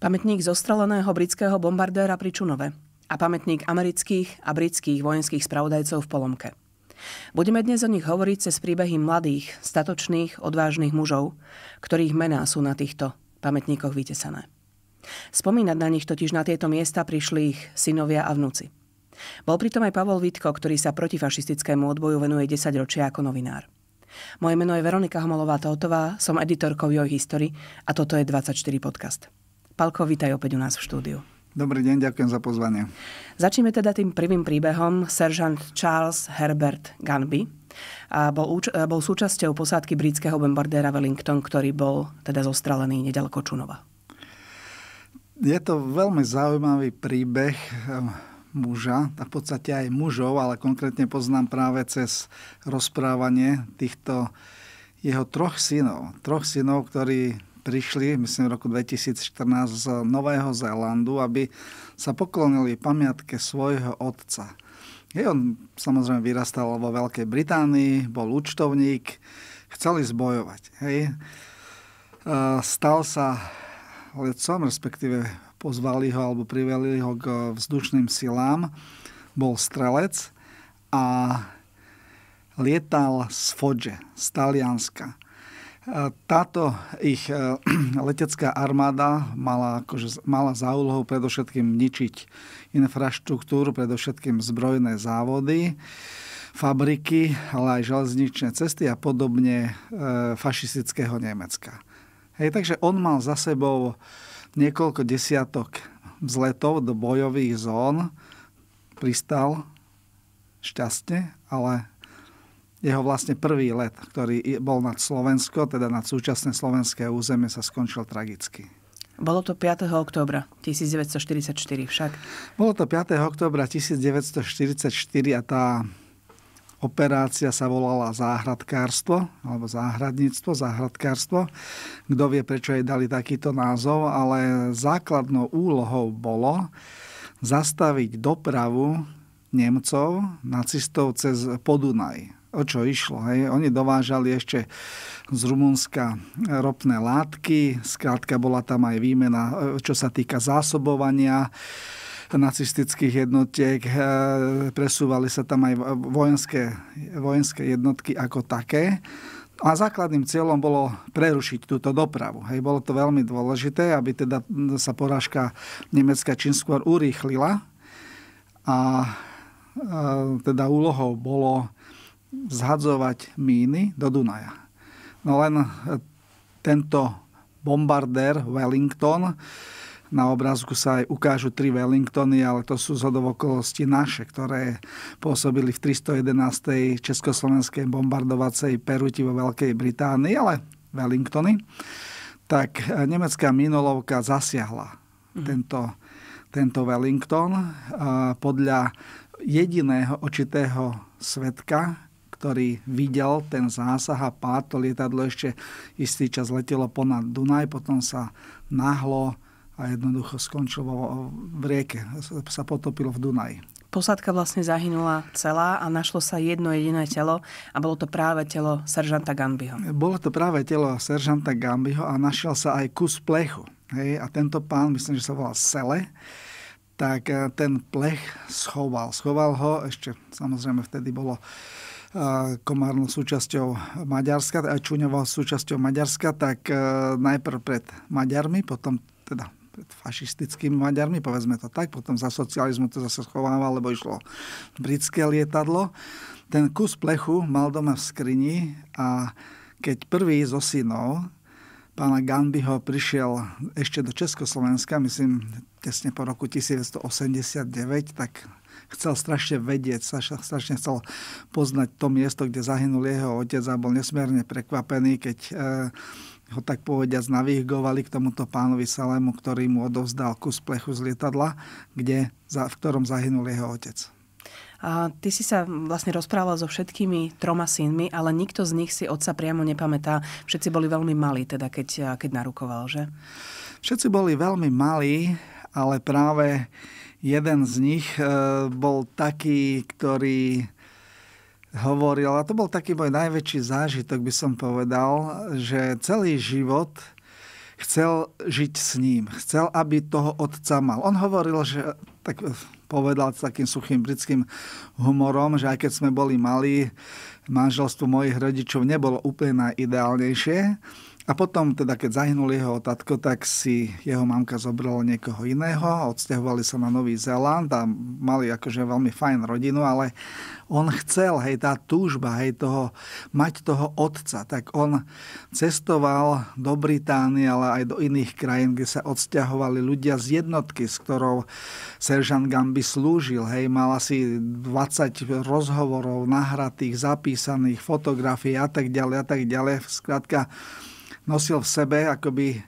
Pamätník zostreleného britského bombardéra pri Čunove a pamätník amerických a britských vojenských spravodajcov v Polomke. Budeme dnes o nich hovoriť cez príbehy mladých, statočných, odvážnych mužov, ktorých mená sú na týchto pamätníkoch vytesané. Spomínať na nich totiž na tieto miesta prišli ich synovia a vnúci. Bol pritom aj Pavol Vítko, ktorý sa protifašistickému odboju venuje 10 ročia ako novinár. Moje meno je Veronika homolová Totová, som editorkou Joj History a toto je 24 podcast. Palko, vítaj opäť u nás v štúdiu. Dobrý deň, ďakujem za pozvanie. Začneme teda tým prvým príbehom. Seržant Charles Herbert Gunby a bol, úč- bol súčasťou posádky britského bombardéra Wellington, ktorý bol teda zostrelený nedaleko Čunova. Je to veľmi zaujímavý príbeh ehm, muža a v podstate aj mužov, ale konkrétne poznám práve cez rozprávanie týchto jeho troch synov. Troch synov, ktorí prišli, myslím v roku 2014, z Nového Zélandu, aby sa poklonili pamiatke svojho otca. Je on samozrejme vyrastal vo Veľkej Británii, bol účtovník, chceli zbojovať. Hej. Stal sa lecom, respektíve pozvali ho alebo priveli ho k vzdušným silám. Bol strelec a lietal z Fodže, z Talianska. Táto ich eh, letecká armáda mala, akože, mala za úlohu predovšetkým ničiť infraštruktúru, predovšetkým zbrojné závody, fabriky, ale aj železničné cesty a podobne eh, fašistického Nemecka. Hej, takže on mal za sebou niekoľko desiatok vzletov do bojových zón, pristal šťastne, ale jeho vlastne prvý let, ktorý bol nad Slovensko, teda nad súčasné slovenské územie, sa skončil tragicky. Bolo to 5. oktobra 1944 však. Bolo to 5. oktobra 1944 a tá operácia sa volala záhradkárstvo, alebo záhradníctvo, záhradkárstvo. Kto vie, prečo jej dali takýto názov, ale základnou úlohou bolo zastaviť dopravu Nemcov, nacistov cez Podunaj o čo išlo. Hej. Oni dovážali ešte z Rumunska ropné látky, skrátka bola tam aj výmena, e, čo sa týka zásobovania nacistických jednotiek, e, presúvali sa tam aj e, vojenské, vojenské jednotky ako také. A základným cieľom bolo prerušiť túto dopravu. Hej, bolo to veľmi dôležité, aby teda sa porážka Nemecka čím skôr urýchlila. A, a teda úlohou bolo zhadzovať míny do Dunaja. No len e, tento bombardér Wellington, na obrázku sa aj ukážu tri Wellingtony, ale to sú zhodovokolosti naše, ktoré pôsobili v 311. československej bombardovacej peruti vo Veľkej Británii, ale Wellingtony. Tak e, nemecká minolovka zasiahla mm. tento, tento Wellington. E, podľa jediného očitého svetka ktorý videl ten zásah a pád. To lietadlo ešte istý čas letelo ponad Dunaj, potom sa nahlo a jednoducho skončilo v rieke, sa potopilo v Dunaji. Posádka vlastne zahynula celá a našlo sa jedno jediné telo a bolo to práve telo seržanta Gambiho. Bolo to práve telo seržanta Gambiho a našiel sa aj kus plechu. Hej, a tento pán, myslím, že sa volal Sele, tak eh, ten plech schoval. Schoval ho, ešte samozrejme vtedy bolo Komárno súčasťou Maďarska, a Čuňovo súčasťou Maďarska, tak e, najprv pred Maďarmi, potom teda pred fašistickými Maďarmi, povedzme to tak, potom za socializmu to zase schovávalo, lebo išlo britské lietadlo. Ten kus plechu mal doma v skrini a keď prvý zo synov pána Gambiho prišiel ešte do Československa, myslím, tesne po roku 1989, tak chcel strašne vedieť, strašne chcel poznať to miesto, kde zahynul jeho otec a bol nesmierne prekvapený, keď eh, ho tak povediať navigovali k tomuto pánovi Salému, ktorý mu odovzdal kus plechu z lietadla, kde, v ktorom zahynul jeho otec. A ty si sa vlastne rozprával so všetkými troma synmi, ale nikto z nich si otca priamo nepamätá. Všetci boli veľmi malí, teda keď, eh, keď narukoval, že? Všetci boli veľmi malí, ale práve Jeden z nich e, bol taký, ktorý hovoril, a to bol taký môj najväčší zážitok, by som povedal, že celý život chcel žiť s ním. Chcel, aby toho otca mal. On hovoril, že tak povedal s takým suchým britským humorom, že aj keď sme boli malí, manželstvo mojich rodičov nebolo úplne najideálnejšie, a potom, teda, keď zahynul jeho tatko, tak si jeho mamka zobrala niekoho iného, odsťahovali sa na Nový Zéland a mali akože veľmi fajn rodinu, ale on chcel, hej, tá túžba, hej, toho, mať toho otca, tak on cestoval do Británie, ale aj do iných krajín, kde sa odsťahovali ľudia z jednotky, s ktorou seržant Gamby slúžil, hej, mal asi 20 rozhovorov nahratých, zapísaných, fotografií a tak ďalej a tak ďalej. Skrátka, nosil v sebe akoby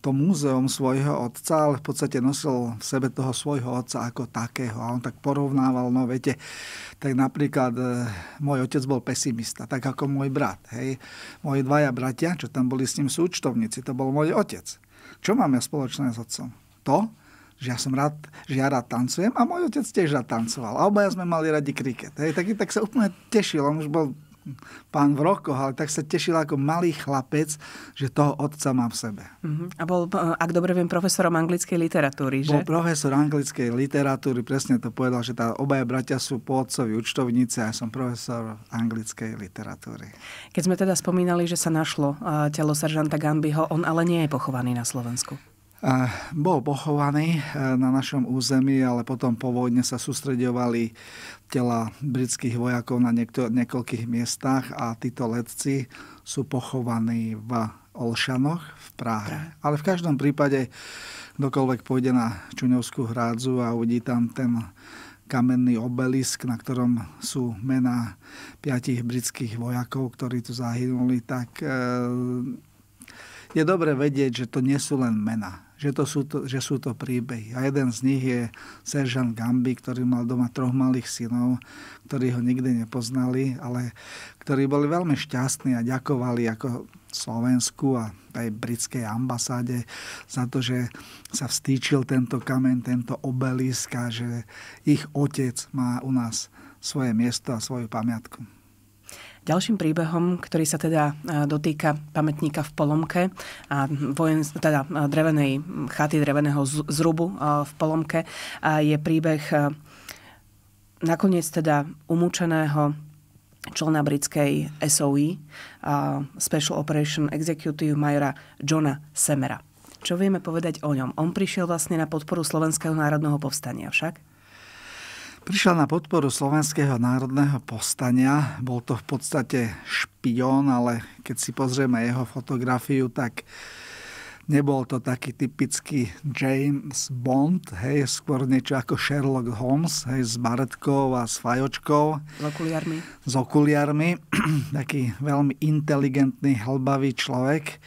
to múzeum svojho otca, ale v podstate nosil v sebe toho svojho otca ako takého. A on tak porovnával, no viete, tak napríklad e, môj otec bol pesimista, tak ako môj brat. Hej. Moji dvaja bratia, čo tam boli s ním súčtovníci, to bol môj otec. Čo máme spoločné s otcom? To, že ja som rád, že ja rád tancujem a môj otec tiež rád tancoval. A obaja sme mali radi kriket. Hej. Tak, tak sa úplne tešil, on už bol pán v rokoch, ale tak sa tešil ako malý chlapec, že toho otca má v sebe. Uh-huh. A bol, eh, ak dobre viem, profesorom anglickej literatúry, že? Bol profesor anglickej literatúry, presne to povedal, že tá obaja bratia sú po otcovi učtovníci a ja som profesor anglickej literatúry. Keď sme teda spomínali, že sa našlo eh, telo seržanta Gambiho, on ale nie je pochovaný na Slovensku. Bol pochovaný e, na našom území, ale potom po vojne sa sústredovali tela britských vojakov na niekoľkých miestach a títo letci sú pochovaní v Olšanoch v Prahe. Ale v každom prípade, kdokoľvek pôjde na Čuňovskú hrádzu a uvidí tam ten kamenný obelisk, na ktorom sú mená piatich britských vojakov, ktorí tu zahynuli, tak e, je dobre vedieť, že to nie sú len mená že, to sú to, že sú to príbehy. A jeden z nich je seržant Gambi, ktorý mal doma troch malých synov, ktorí ho nikdy nepoznali, ale ktorí boli veľmi šťastní a ďakovali ako Slovensku a aj britskej ambasáde za to, že sa vstýčil tento kameň, tento obelisk a že ich otec má u nás svoje miesto a svoju pamiatku. Ďalším príbehom, ktorý sa teda e, dotýka pamätníka v Polomke a vojen, teda e, drevenej chaty, dreveného zrubu e, v Polomke, je príbeh nakoniec teda umúčeného člena britskej SOE, Special Operation Executive majora Johna Semera. Čo vieme povedať o ňom? On prišiel vlastne na podporu Slovenského národného povstania však? Prišiel na podporu slovenského národného postania. Bol to v podstate špión, ale keď si pozrieme jeho fotografiu, tak nebol to taký typický James Bond, hej, skôr niečo ako Sherlock Holmes, hej, s baretkou a s fajočkou. S okuliarmi. S okuliarmi. taký veľmi inteligentný, hlbavý človek.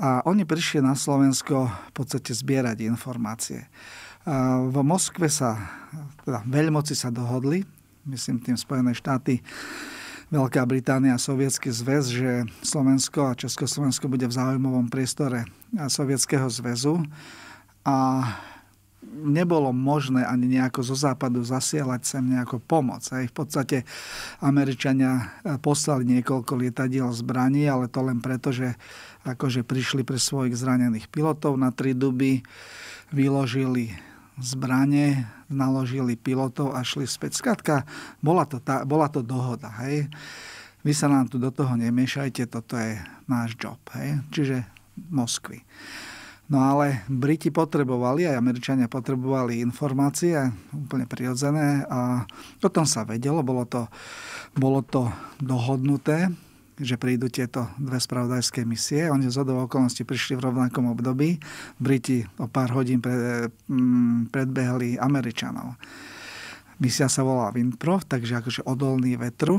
A oni prišli na Slovensko v podstate zbierať informácie. V Moskve sa, teda veľmoci sa dohodli, myslím tým Spojené štáty, Veľká Británia a Sovietský zväz, že Slovensko a Československo bude v záujmovom priestore Sovietskeho zväzu. A nebolo možné ani nejako zo západu zasielať sem nejakú pomoc. Aj V podstate Američania eh, poslali niekoľko lietadiel zbraní, ale to len preto, že akože prišli pre svojich zranených pilotov na tri duby, vyložili zbranie, naložili pilotov a šli späť. Skratka, bola to, tá, bola to dohoda. Hej? Vy sa nám tu do toho nemiešajte, toto je náš job. Hej? Čiže Moskvy. No ale Briti potrebovali, aj Američania potrebovali informácie, úplne prirodzené a o tom sa vedelo, bolo to, bolo to dohodnuté že prídu tieto dve spravodajské misie. Oni z hodou okolností prišli v rovnakom období. Briti o pár hodín pre, mm, predbehli Američanov. Misia sa volá Windprov, takže akože odolný vetru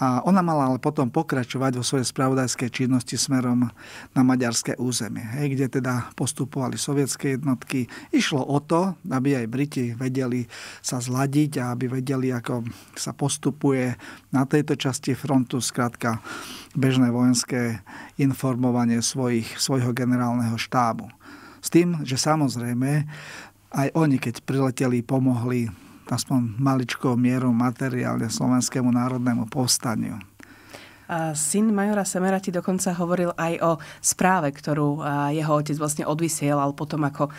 a ona mala ale potom pokračovať vo svojej spravodajskej činnosti smerom na maďarské územie, hej, kde teda postupovali sovietské jednotky. Išlo o to, aby aj Briti vedeli sa zladiť a aby vedeli, ako sa postupuje na tejto časti frontu. Skrátka, bežné vojenské informovanie svojich, svojho generálneho štábu. S tým, že samozrejme aj oni, keď prileteli, pomohli aspoň maličkou mierou materiálne slovenskému národnému povstaniu. A syn majora Semera ti dokonca hovoril aj o správe, ktorú jeho otec vlastne odvysielal potom, ako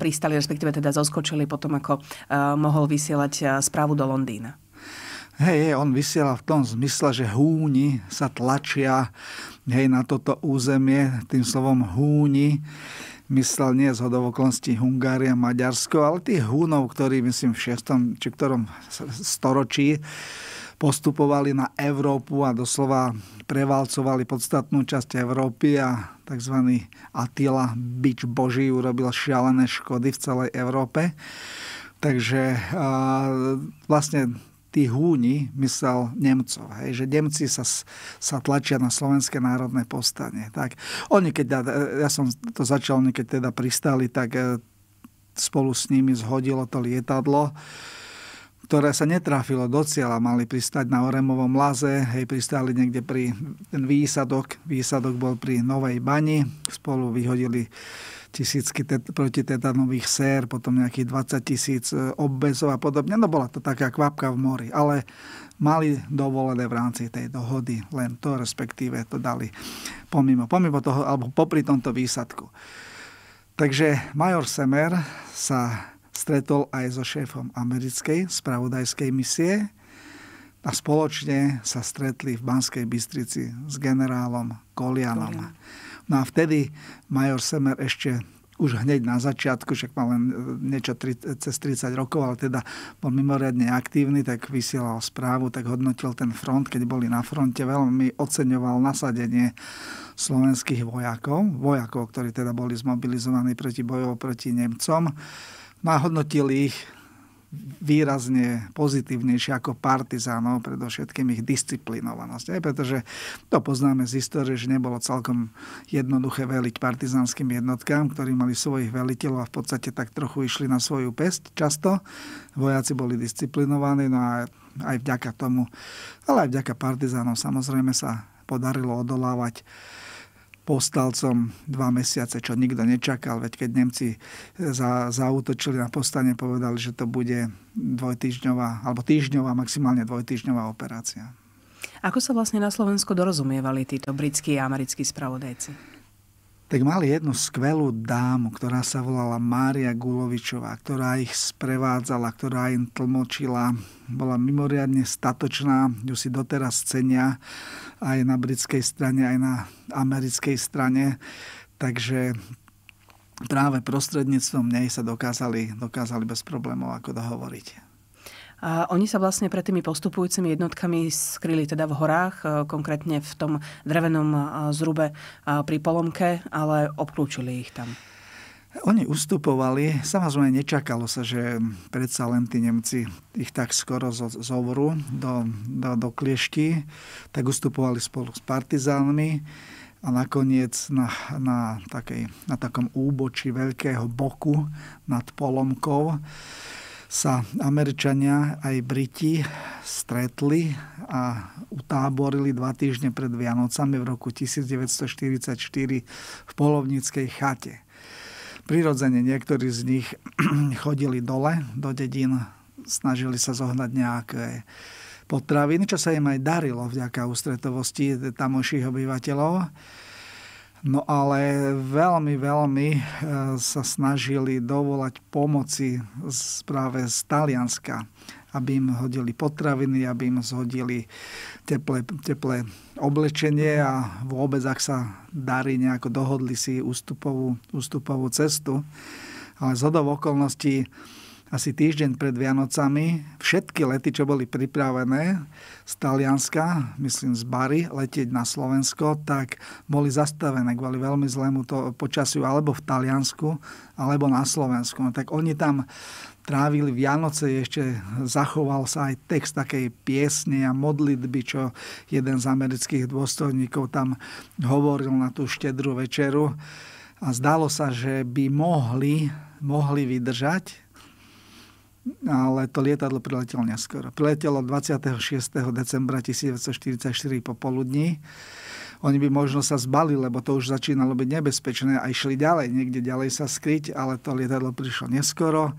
pristali, respektíve teda zoskočili potom, ako mohol vysielať správu do Londýna. Hej, on vysiela v tom zmysle, že húni sa tlačia hej, na toto územie, tým slovom húni myslel nie z hodovoklonstí Hungária, Maďarsko, ale tých Húnov, ktorí myslím v 6. či ktorom storočí postupovali na Európu a doslova prevalcovali podstatnú časť Európy a tzv. Attila, bič boží, urobil šialené škody v celej Európe. Takže vlastne tí húni myslel Nemcov. Hej, že Nemci sa, sa tlačia na Slovenské národné postanie. Tak, oni keď, teda, ja som to začal, oni keď teda pristali, tak e, spolu s nimi zhodilo to lietadlo ktoré sa netrafilo do cieľa, mali pristať na Oremovom laze, hej, pristali niekde pri ten výsadok, výsadok bol pri Novej bani, spolu vyhodili tisícky tet- protitetanových sér, potom nejakých 20 tisíc e, obbezov a podobne. No bola to taká kvapka v mori, ale mali dovolené v rámci tej dohody len to, respektíve to dali pomimo, pomimo toho, alebo popri tomto výsadku. Takže major Semer sa stretol aj so šéfom americkej spravodajskej misie a spoločne sa stretli v Banskej Bystrici s generálom Kolianom. Kolian. No a vtedy major Semer ešte už hneď na začiatku, však mal len e, niečo tri, cez 30 rokov, ale teda bol mimoriadne aktívny, tak vysielal správu, tak hodnotil ten front, keď boli na fronte, veľmi oceňoval nasadenie slovenských vojakov, vojakov, ktorí teda boli zmobilizovaní proti bojov proti Nemcom. No a hodnotil ich výrazne pozitívnejšie ako partizánov, no, predovšetkým ich disciplinovanosť. Aj pretože to poznáme z histórie, že nebolo celkom jednoduché veliť partizánskym jednotkám, ktorí mali svojich veliteľov a v podstate tak trochu išli na svoju pest často. Vojaci boli disciplinovaní, no a aj vďaka tomu, ale aj vďaka partizánom samozrejme sa podarilo odolávať povstalcom dva mesiace, čo nikto nečakal, veď keď Nemci za, zautočili na postane, povedali, že to bude dvojtýždňová, alebo týždňová, maximálne dvojtýždňová operácia. Ako sa vlastne na Slovensko dorozumievali títo britskí a americkí spravodajci? tak mali jednu skvelú dámu, ktorá sa volala Mária Gulovičová, ktorá ich sprevádzala, ktorá im tlmočila. Bola mimoriadne statočná, ju si doteraz cenia aj na britskej strane, aj na americkej strane. Takže práve prostredníctvom nej sa dokázali, dokázali bez problémov ako dohovoriť. A oni sa vlastne pred tými postupujúcimi jednotkami skryli teda v horách, e, konkrétne v tom drevenom e, zrube e, pri Polomke, ale obklúčili ich tam. Oni ustupovali, samozrejme nečakalo sa, že predsa len tí Nemci ich tak skoro zovru do, do, do kliešti, tak ustupovali spolu s partizánmi a nakoniec na, na, takej, na takom úboči veľkého boku nad Polomkou sa Američania aj Briti stretli a utáborili dva týždne pred Vianocami v roku 1944 v Polovníckej chate. Prirodzene niektorí z nich chodili dole do dedín, snažili sa zohnať nejaké potraviny, čo sa im aj darilo vďaka ústretovosti tamojších obyvateľov No ale veľmi, veľmi eh, sa snažili dovolať pomoci práve z Talianska, aby im hodili potraviny, aby im zhodili teplé, teplé oblečenie a vôbec, ak sa darí, nejako dohodli si ústupovú, ústupovú cestu. Ale zhodov okolností asi týždeň pred Vianocami všetky lety, čo boli pripravené z Talianska, myslím z Bary, letieť na Slovensko, tak boli zastavené kvôli veľmi zlému to počasiu alebo v Taliansku, alebo na Slovensku. No, tak oni tam trávili Vianoce, ešte zachoval sa aj text takej piesne a modlitby, čo jeden z amerických dôstojníkov tam hovoril na tú štedrú večeru. A zdalo sa, že by mohli, mohli vydržať ale to lietadlo priletelo neskoro. Priletelo 26. decembra 1944 popoludní. Oni by možno sa zbali, lebo to už začínalo byť nebezpečné a išli ďalej, niekde ďalej sa skryť, ale to lietadlo prišlo neskoro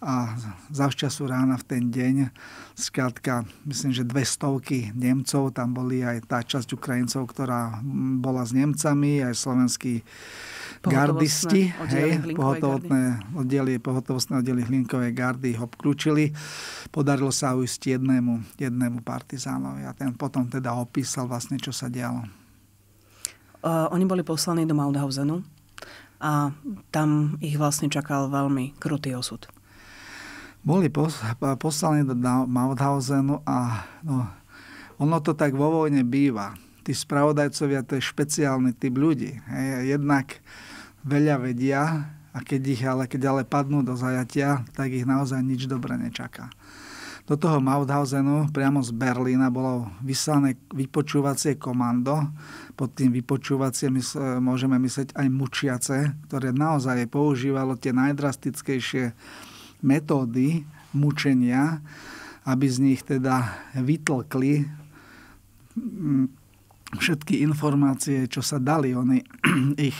a zavčasu rána v ten deň, skrátka, myslím, že dve stovky Nemcov, tam boli aj tá časť Ukrajincov, ktorá bola s Nemcami, aj slovenskí gardisti, hej, pohotovotné oddelie, pohotovostné oddelie Hlinkovej gardy ho obklúčili. Podarilo sa uísť jednému, jednému partizánovi a ten potom teda opísal vlastne, čo sa dialo. Uh, oni boli poslaní do Mauthausenu a tam ich vlastne čakal veľmi krutý osud. Boli pos, poslaní do Mauthausenu a no, ono to tak vo vojne býva. Tí spravodajcovia to je špeciálny typ ľudí. Hej, jednak veľa vedia a keď, ich ale, keď ale padnú do zajatia, tak ich naozaj nič dobre nečaká. Do toho Mauthausenu priamo z Berlína bolo vyslané vypočúvacie komando. Pod tým vypočúvacie mysl, môžeme myslieť aj mučiace, ktoré naozaj používalo tie najdrastickejšie metódy mučenia, aby z nich teda vytlkli mm, všetky informácie, čo sa dali. Oni ich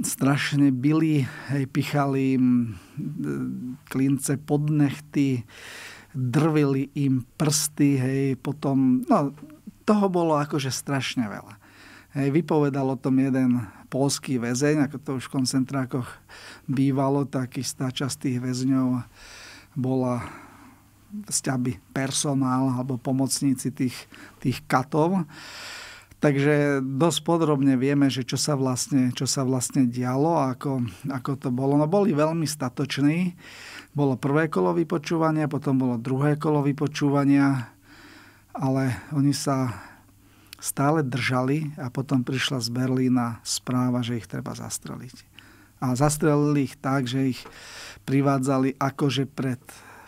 strašne byli, hej, pichali im e, klince pod nechty, drvili im prsty, hej, potom, no, toho bolo akože strašne veľa. Hej, vypovedal o tom jeden polský väzeň, ako to už v koncentrákoch bývalo, tak istá časť tých väzňov bola sťaby personál alebo pomocníci tých, tých katov. Takže dosť podrobne vieme, že čo sa vlastne, čo sa vlastne dialo a ako, ako to bolo. No boli veľmi statoční. Bolo prvé kolo vypočúvania, potom bolo druhé kolo vypočúvania, ale oni sa stále držali a potom prišla z Berlína správa, že ich treba zastreliť. A zastrelili ich tak, že ich privádzali akože pred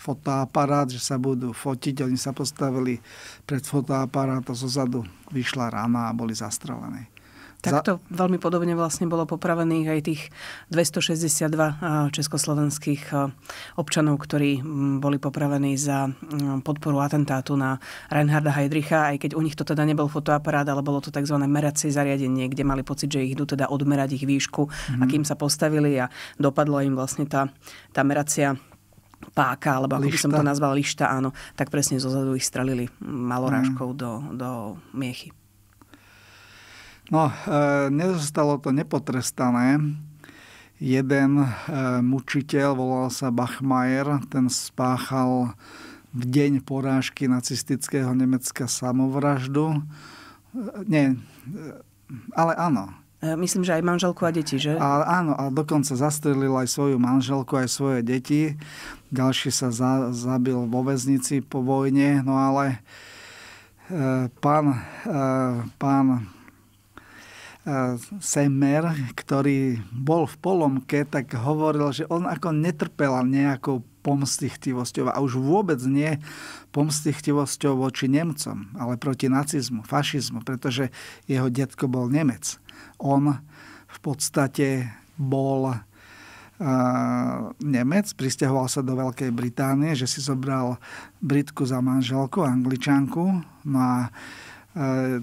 fotoaparát, že sa budú fotiť. Oni sa postavili pred fotoaparát a zozadu vyšla rana a boli zastrelení. Takto veľmi podobne vlastne bolo popravených aj tých 262 eh, československých eh, občanov, ktorí mm, boli popravení za mm, podporu atentátu na Reinharda Heydricha, aj keď u nich to teda nebol fotoaparát, ale bolo to tzv. meracie zariadenie, kde mali pocit, že ich idú teda odmerať ich výšku, mm-hmm. akým sa postavili a dopadlo im vlastne tá, tá meracia páka, alebo ako lišta. by som to nazval, lišta, áno, tak presne zozadu ich strelili malorážkou mm. do, do miechy. No, e, nezostalo to nepotrestané. Jeden e, mučiteľ, volal sa Bachmajer, ten spáchal v deň porážky nacistického Nemecka samovraždu. E, nie, e, ale áno, E, myslím, že aj manželku a deti, že? A, áno, a dokonca zastrelil aj svoju manželku, aj svoje deti. Ďalší sa za, zabil vo väznici po vojne, no ale e, pán, e, pán e, Semer, ktorý bol v polomke, tak hovoril, že on ako netrpel nejakou pomstichtivosťou a už vôbec nie pomstichtivosťou voči Nemcom, ale proti nacizmu, fašizmu, pretože jeho detko bol Nemec. On v podstate bol eh, Nemec, pristahoval sa do Veľkej Británie, že si zobral Britku za manželku, angličanku. No a e,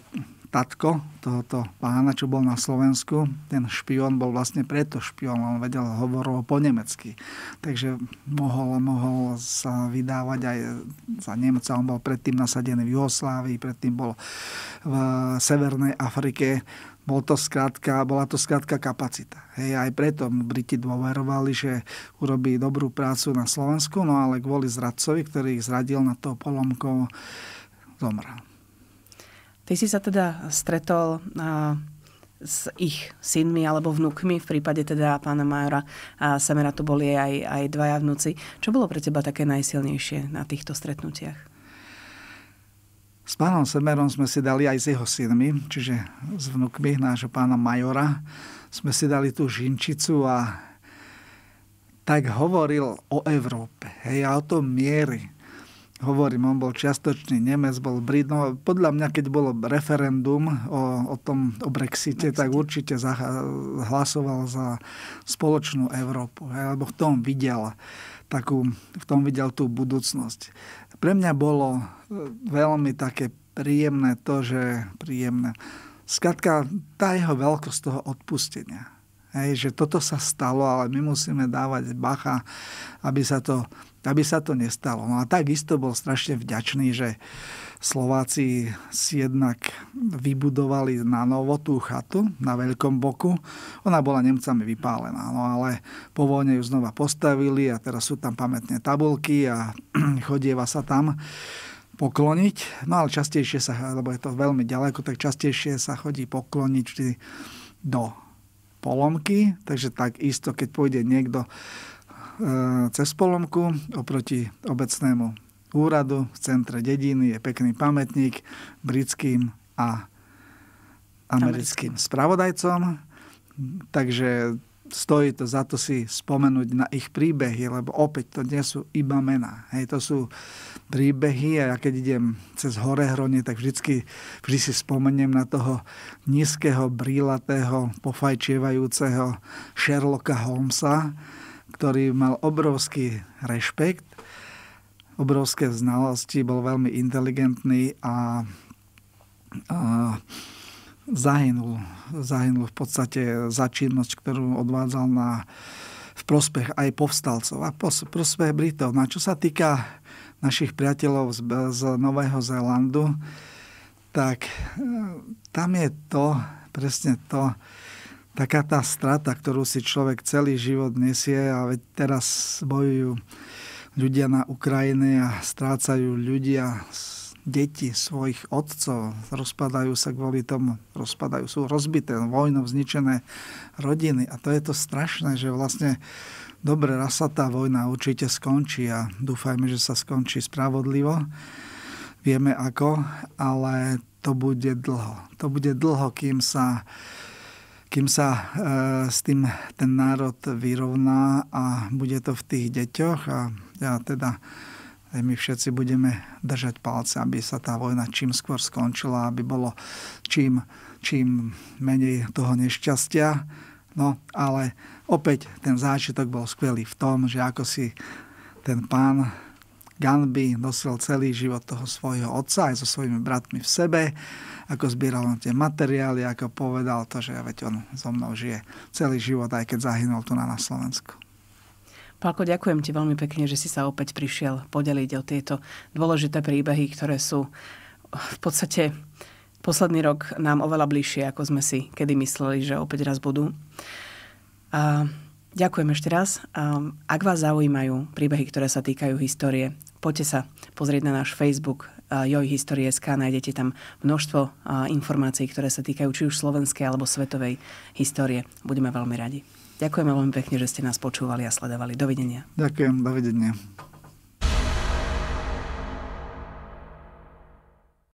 tatko tohoto pána, čo bol na Slovensku, ten špion bol vlastne preto špion, on vedel hovorov po nemecky. Takže mohol, mohol sa vydávať aj za Nemca. On bol predtým nasadený v Jugoslávii, predtým bol v Severnej Afrike bol to skrátka, bola to skrátka kapacita. Hej, aj preto Briti dôverovali, že urobí dobrú prácu na Slovensku, no ale kvôli zradcovi, ktorý ich zradil na to polomkou, zomrel. Ty si sa teda stretol a, s ich synmi alebo vnúkmi, v prípade teda pána Majora a Samera, to boli aj, aj dvaja vnúci. Čo bolo pre teba také najsilnejšie na týchto stretnutiach? S pánom Semerom sme si dali aj s jeho synmi, čiže s vnukmi nášho pána Majora, sme si dali tú žinčicu a tak hovoril o Európe, hej, a o tom miery. Hovorím, on bol čiastočný Nemec, bol Brit. No, podľa mňa, keď bolo referendum o, o tom, o Brexite, Brexit. tak určite za, hlasoval za spoločnú Európu, hej, lebo v tom videl takú, v tom videl tú budúcnosť. Pre mňa bolo e, veľmi také príjemné to, že príjemné. Skratka, tá jeho veľkosť toho odpustenia. Hej, že toto sa stalo, ale my musíme dávať bacha, aby sa to, aby sa to nestalo. No a takisto bol strašne vďačný, že Slováci si jednak vybudovali na novo tú chatu na Veľkom boku. Ona bola Nemcami vypálená, no ale po vojne ju znova postavili a teraz sú tam pamätné tabulky a chodieva sa tam pokloniť. No ale častejšie sa, lebo je to veľmi ďaleko, tak častejšie sa chodí pokloniť vždy do polomky, takže tak isto, keď pôjde niekto eh, cez polomku oproti obecnému úradu v centre dediny je pekný pamätník britským a americkým spravodajcom. Takže stojí to za to si spomenúť na ich príbehy, lebo opäť to nie sú iba mená. Hej, to sú príbehy a ja keď idem cez hore hronie, tak vždy, vždy si spomeniem na toho nízkeho, brílatého, pofajčievajúceho Sherlocka Holmesa, ktorý mal obrovský rešpekt obrovské znalosti, bol veľmi inteligentný a, a zahynul, zahynul v podstate za činnosť, ktorú odvádzal na, v prospech aj povstalcov a pos, prospech Britov. Na no čo sa týka našich priateľov z, z Nového Zélandu, tak e, tam je to, presne to, taká tá strata, ktorú si človek celý život nesie a teraz bojujú ľudia na Ukrajine a strácajú ľudia, deti svojich otcov, rozpadajú sa kvôli tomu, rozpadajú, sú rozbité, vojnou zničené rodiny. A to je to strašné, že vlastne dobre, raz sa tá vojna určite skončí a dúfajme, že sa skončí spravodlivo. Vieme ako, ale to bude dlho. To bude dlho, kým sa kým sa e, s tým ten národ vyrovná a bude to v tých deťoch a ja teda aj my všetci budeme držať palce, aby sa tá vojna čím skôr skončila, aby bolo čím, čím menej toho nešťastia. No ale opäť ten zážitok bol skvelý v tom, že ako si ten pán ganby nosil celý život toho svojho otca aj so svojimi bratmi v sebe, ako zbieral tie materiály, ako povedal to, že ja veď on so mnou žije celý život, aj keď zahynul tu na, na Slovensku. Pálko, ďakujem ti veľmi pekne, že si sa opäť prišiel podeliť o tieto dôležité príbehy, ktoré sú v podstate posledný rok nám oveľa bližšie, ako sme si kedy mysleli, že opäť raz budú. A Ďakujem ešte raz. Ehm, ak vás zaujímajú príbehy, ktoré sa týkajú histórie, poďte sa pozrieť na náš Facebook eh, Joj SK. nájdete tam množstvo eh, informácií, ktoré sa týkajú či už slovenskej alebo svetovej histórie. Budeme veľmi radi. Ďakujeme veľmi pekne, že ste nás počúvali a sledovali. Dovidenia. Ďakujem, dovidenia.